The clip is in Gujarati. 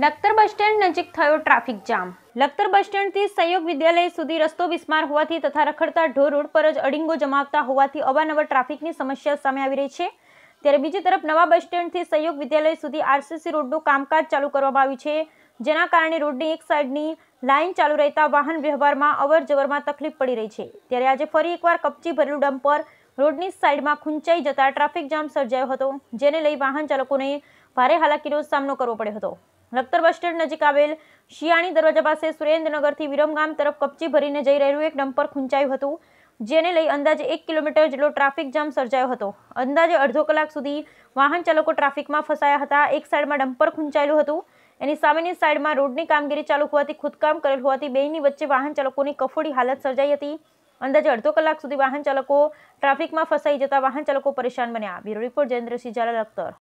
લખતર બસ સ્ટેન્ડ નજીક થયો ટ્રાફિક જામ લખતર બસ સ્ટેન્ડથી સંયોગ વિદ્યાલય સુધી રસ્તો વિસ્માર હોવાથી તથા રખડતા ઢોર રોડ પર જ અડીંગો જમાવતા હોવાથી અવારનવાર ટ્રાફિકની સમસ્યા સામે આવી રહી છે ત્યારે બીજી તરફ નવા બસ સ્ટેન્ડથી સંયોગ વિદ્યાલય સુધી આરસીસી રોડનું કામકાજ ચાલુ કરવામાં આવ્યું છે જેના કારણે રોડની એક સાઈડની લાઇન ચાલુ રહેતા વાહન વ્યવહારમાં અવરજવરમાં તકલીફ પડી રહી છે ત્યારે આજે ફરી એકવાર કપચી ભરેલું ડમ્પર રોડની સાઈડમાં ખૂંચાઈ જતા ટ્રાફિક જામ સર્જાયો હતો જેને લઈ વાહન ચાલકોને ભારે હાલાકીનો સામનો કરવો પડ્યો હતો લખતર બસ સ્ટેન્ડ નજીક આવેલ શિયાણી દરવાજા પાસે સુરેન્દ્રનગરથી વિરમગામ તરફ કપચી ભરીને જઈ રહેલું એક ડમ્પર ખૂંચાયું હતું જેને લઈ અંદાજે એક કિલોમીટર જેટલો ટ્રાફિક જામ સર્જાયો હતો અંદાજે અડધો કલાક સુધી વાહન ચાલકો ટ્રાફિકમાં ફસાયા હતા એક સાઈડમાં ડમ્પર ખૂંચાયેલું હતું એની સામેની સાઈડમાં રોડની કામગીરી ચાલુ હોવાથી ખુદકામ કરેલ હોવાથી બેની વચ્ચે વાહન ચાલકોની કફોડી હાલત સર્જાઈ હતી અંદાજે અડધો કલાક સુધી વાહન ચાલકો ટ્રાફિકમાં ફસાઈ જતા વાહન ચાલકો પરેશાન બન્યા બ્યુરો રિપોર્ટ જયેન્દ્રસિંહ ઝાલા લખતર